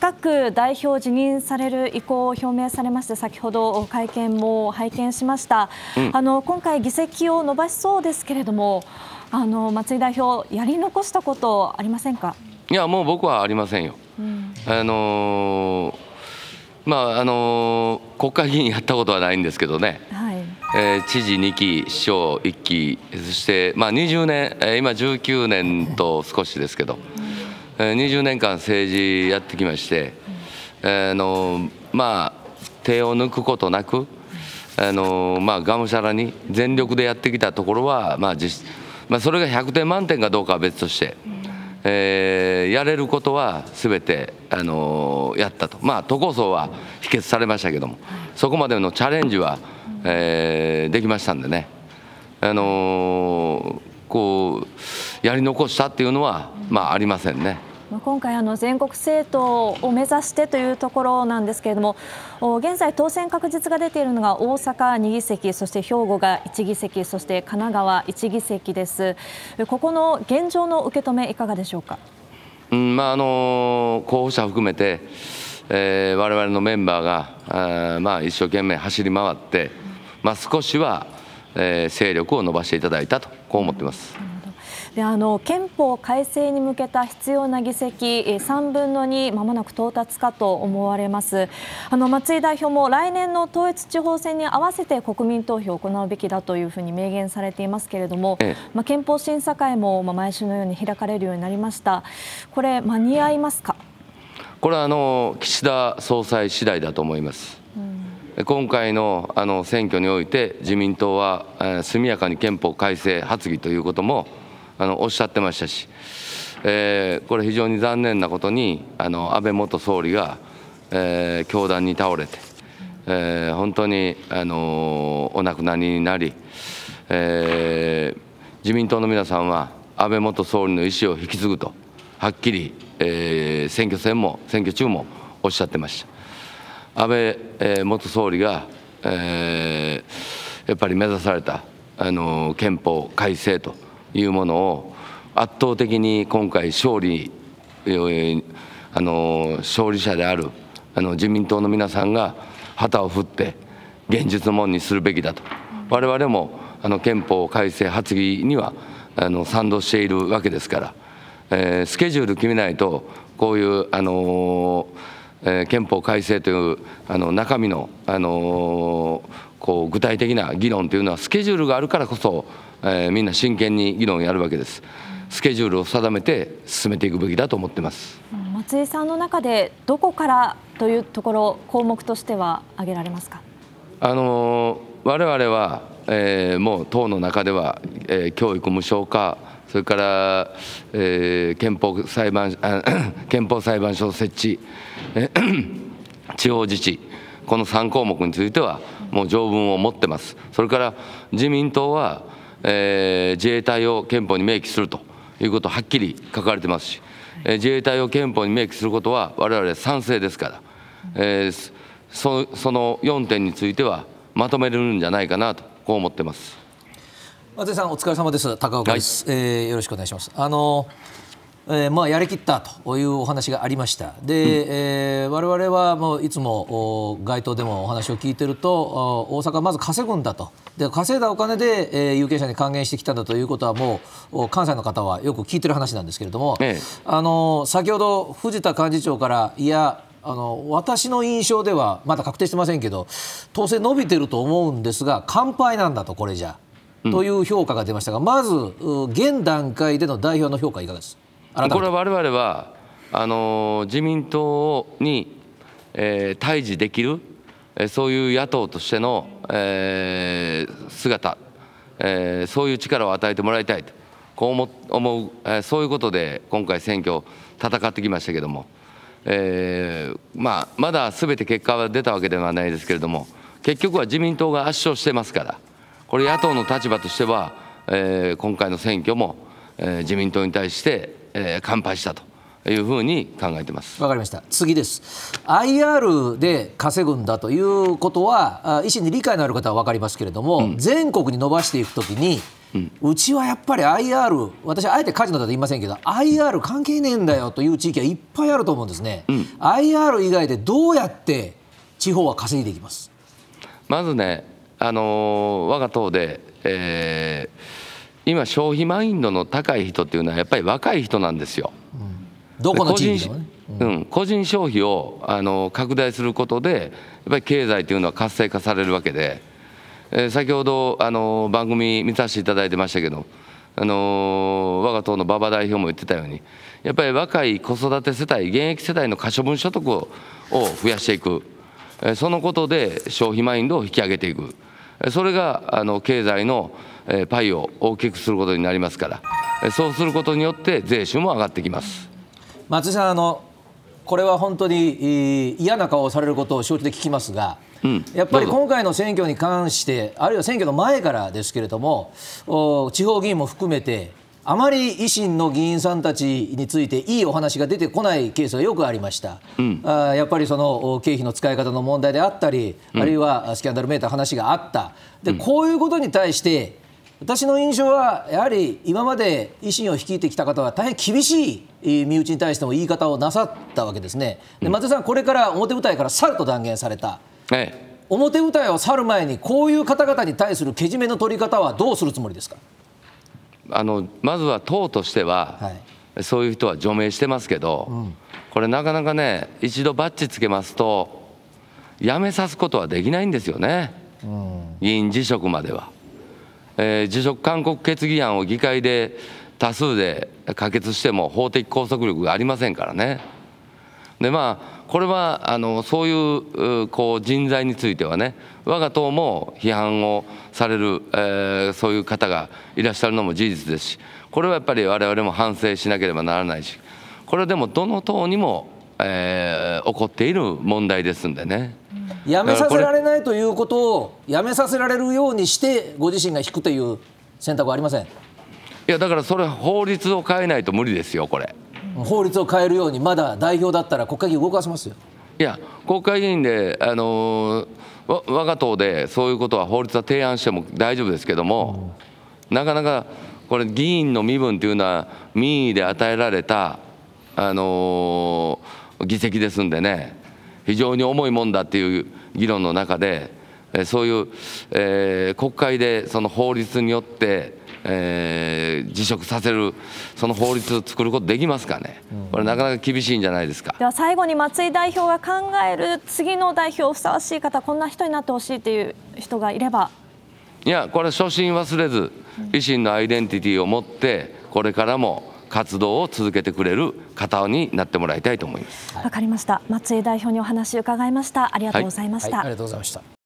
近く代表を辞任される意向を表明されまして、先ほど会見も拝見しました。今回、議席を伸ばしそうですけれども、松井代表、やり残したこと、ありませんか？いや、もう僕はありませんよ。あのまああの国会議員やったことはないんですけどね、はいえー、知事2期、市長1期、そして、まあ、20年、今19年と少しですけど、20年間政治やってきまして、あのまあ、手を抜くことなく、あのまあ、がむしゃらに全力でやってきたところは、まあ実まあ、それが100点満点かどうかは別として、えー、やれることはすべて、あのやったと、まあ、都構想は否決されましたけども、そこまでのチャレンジは、えー、できましたんでね。あのこうやり残したっていうのは、まあ、ありませんね。今回、全国政党を目指してというところなんですけれども、現在、当選確実が出ているのが大阪2議席、そして兵庫が1議席、そして神奈川1議席です。ここの現状の受け止め、いかがでしょうか。候補者含めて、われわれのメンバーが一生懸命走り回って、少しは勢力を伸ばしていただいたと、こう思っています。であの憲法改正に向けた必要な議席、3分の2、まもなく到達かと思われます。あの松井代表も、来年の統一地方選に合わせて国民投票を行うべきだというふうに明言されていますけれども、まあ、憲法審査会も毎週のように開かれるようになりました。これ、間に合いますか？これはあの岸田総裁次第だと思います。今回の選挙において、自民党は速やかに憲法改正発議ということもあのおっしゃってましたし、えー、これ非常に残念なことにあの安倍元総理が、えー、凶弾に倒れて、えー、本当に、あのお亡くなりになり、え自民党の皆さんは安倍元総理の意思を引き継ぐとはっきり、え選挙戦も選挙中もおっしゃってました。安倍、え元総理が、えやっぱり目指されたあの憲法改正というものを圧倒的に今回勝利あの勝利者であるあの自民党の皆さんが旗を振って現実のものにするべきだと我々もあの憲法改正発議にはあの賛同しているわけですから、えー、スケジュール決めないとこういうあのえー、憲法改正というあの中身のあのこう具体的な議論というのはスケジュールがあるからこそえー、みんな真剣に議論をやるわけです。スケジュールを定めて進めていくべきだと思ってます。松井さんの中でどこからというところ項目としては挙げられますか。あの我々は、えー、もう党の中では、えー、教育無償化それから、えー、憲法裁判 憲法裁判所設置、えー、地方自治この3項目についてはもう条文を持ってます。それから自民党はえー、自衛隊を憲法に明記するということははっきり書かれてますし、えー、自衛隊を憲法に明記することは我々賛成ですから、えー、そその4点についてはまとめるんじゃないかなとこう思ってます。松井さんお疲れ様です高岡です、はい、えー、よろしくお願いしますあのえー、まあ、やりきったというお話がありました、で、うん、えー、我々はもういつも街頭でもお話を聞いてると、大阪はまず稼ぐんだと、で稼いだお金で、えー、有権者に還元してきたんだということは、もう関西の方はよく聞いてる話なんですけれども、ええ、あの先ほど、藤田幹事長から、いや、あの私の印象では、まだ確定してませんけど、当選伸びてると思うんですが、乾杯なんだと、これじゃ。という評価が出ましたが、まず現段階での代表の評価、いかがですか。これは我々はあの自民党に、えー、対峙できる、えー、そういう野党としての、えー、姿、えー、そういう力を与えてもらいたいとこう思う、えー、そういうことで今回選挙戦ってきましたけども、えーまあ、まだすべて結果は出たわけではないですけれども結局は自民党が圧勝してますからこれ野党の立場としては、えー、今回の選挙も、えー、自民党に対してえー、乾杯したというふうに考えてますわかりました、次です、IR で稼ぐんだということは、維新に理解のある方は分かりますけれども、うん、全国に伸ばしていくときに、うん、ちはやっぱり IR、私、あえてカジノだと言いませんけど、IR 関係ねえんだよという地域はいっぱいあると思うんですね、うん、IR 以外でどうやって地方は稼いでいきますまずね、あのー、我が党で、えー今消費マインドの高い人っていうのはやっぱり若い人なんですよ。うん、どこの地域でもね、うん、個人消費をあの拡大することでやっぱり経済というのは活性化されるわけで、えー、先ほどあの番組見させていただいてましたけどあの我が党の馬場代表も言ってたようにやっぱり若い子育て世帯現役世帯の可処分所得を増やしていく、えー、そのことで消費マインドを引き上げていく。それがあの経済のパイを大きくすることになりますからそうすることによって税収も上がってきます松井さんあのこれは本当に嫌な顔をされることを承知で聞きますが、うん、やっぱり今回の選挙に関してあるいは選挙の前からですけれども地方議員も含めてあまり維新の議員さんたちについていいお話が出てこないケースがよくありました、うん、あやっぱりその経費の使い方の問題であったり、あるいはスキャンダルータた話があった、でこういうことに対して、私の印象は、やはり今まで維新を率いてきた方は、大変厳しい身内に対しても言い方をなさったわけですね、で松田さん、これから表舞台から去ると断言された。ええ表舞台を去る前に、こういう方々に対するけじめの取り方はどうするつもりですか。あのまずは党としては、はい、そういう人は除名してますけど、うん、これ、なかなかね、一度バッジつけますと、辞めさすことはできないんですよね、うん、議員辞職までは。えー、辞職勧告決議案を議会で多数で可決しても法的拘束力がありませんからね。でまあこれはあのそういうこう人材についてはね我が党も批判をされる、えー、そういう方がいらっしゃるのも事実ですしこれはやっぱり我々も反省しなければならないしこれはでもどの党にも、えー、起こっている問題ですんでね。やめさせられないということをやめさせられるようにしてご自身が引くという選択はありませんいやだからそれ法律を変えないと無理ですよこれ。法律を変えるようにまだ代表だったら国会議員動かせますよいや国会議員で、あのー、我が党でそういうことは法律は提案しても大丈夫ですけども、なかなかこれ議員の身分というのは民意で与えられた、あのー、議席ですんでね非常に重いもんだっていう議論の中でそういう、えー、国会でその法律によってえー、辞職させるその法律を作ることできますかね、これなかなか厳しいんじゃないですかでは最後に松井代表が考える次の代表ふさわしい方こんな人になってほしいという人がいればいやこれ初心忘れず維新のアイデンティティを持ってこれからも活動を続けてくれる方になってもらいたいと思いますわかりました松井代表にお話伺いましたありがとうございました、いい、ありがとうございました